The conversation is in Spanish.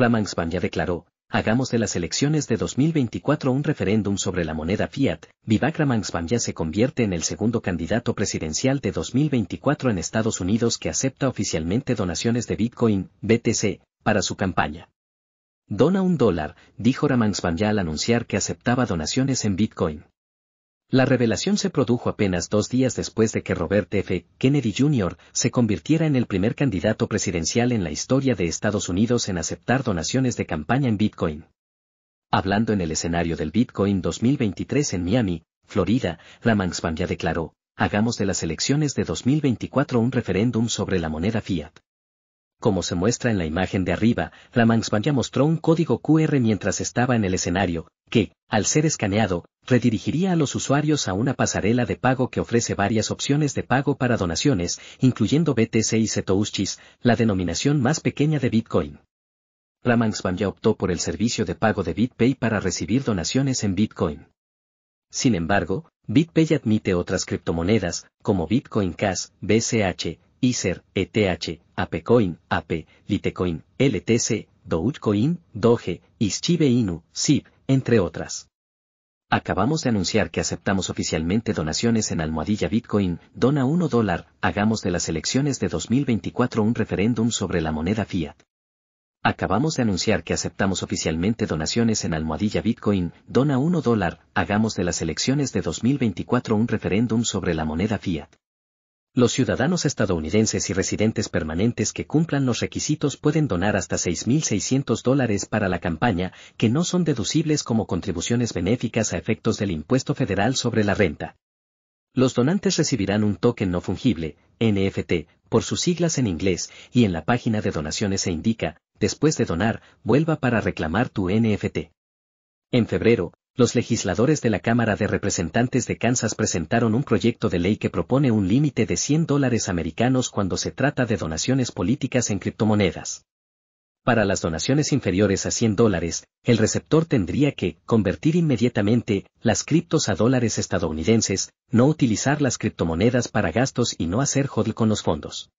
Flamangsban ya declaró, hagamos de las elecciones de 2024 un referéndum sobre la moneda fiat, Vivek ya se convierte en el segundo candidato presidencial de 2024 en Estados Unidos que acepta oficialmente donaciones de Bitcoin, BTC, para su campaña. Dona un dólar, dijo ya al anunciar que aceptaba donaciones en Bitcoin. La revelación se produjo apenas dos días después de que Robert F. Kennedy Jr. se convirtiera en el primer candidato presidencial en la historia de Estados Unidos en aceptar donaciones de campaña en Bitcoin. Hablando en el escenario del Bitcoin 2023 en Miami, Florida, ya declaró, hagamos de las elecciones de 2024 un referéndum sobre la moneda fiat. Como se muestra en la imagen de arriba, ya mostró un código QR mientras estaba en el escenario, que, al ser escaneado, redirigiría a los usuarios a una pasarela de pago que ofrece varias opciones de pago para donaciones, incluyendo BTC y Satoshis, la denominación más pequeña de Bitcoin. ya optó por el servicio de pago de BitPay para recibir donaciones en Bitcoin. Sin embargo, BitPay admite otras criptomonedas, como Bitcoin Cash, BCH, Ether, ETH, ApeCoin, Ape, Litecoin, LTC, Dogecoin, Doge, Ischibe Inu, SIP, entre otras. Acabamos de anunciar que aceptamos oficialmente donaciones en almohadilla Bitcoin, dona 1 dólar, hagamos de las elecciones de 2024 un referéndum sobre la moneda fiat. Acabamos de anunciar que aceptamos oficialmente donaciones en almohadilla Bitcoin, dona 1 dólar, hagamos de las elecciones de 2024 un referéndum sobre la moneda fiat. Los ciudadanos estadounidenses y residentes permanentes que cumplan los requisitos pueden donar hasta 6.600 dólares para la campaña, que no son deducibles como contribuciones benéficas a efectos del impuesto federal sobre la renta. Los donantes recibirán un token no fungible, NFT, por sus siglas en inglés, y en la página de donaciones se indica, después de donar, vuelva para reclamar tu NFT. En febrero, los legisladores de la Cámara de Representantes de Kansas presentaron un proyecto de ley que propone un límite de 100 dólares americanos cuando se trata de donaciones políticas en criptomonedas. Para las donaciones inferiores a 100 dólares, el receptor tendría que convertir inmediatamente las criptos a dólares estadounidenses, no utilizar las criptomonedas para gastos y no hacer hodl con los fondos.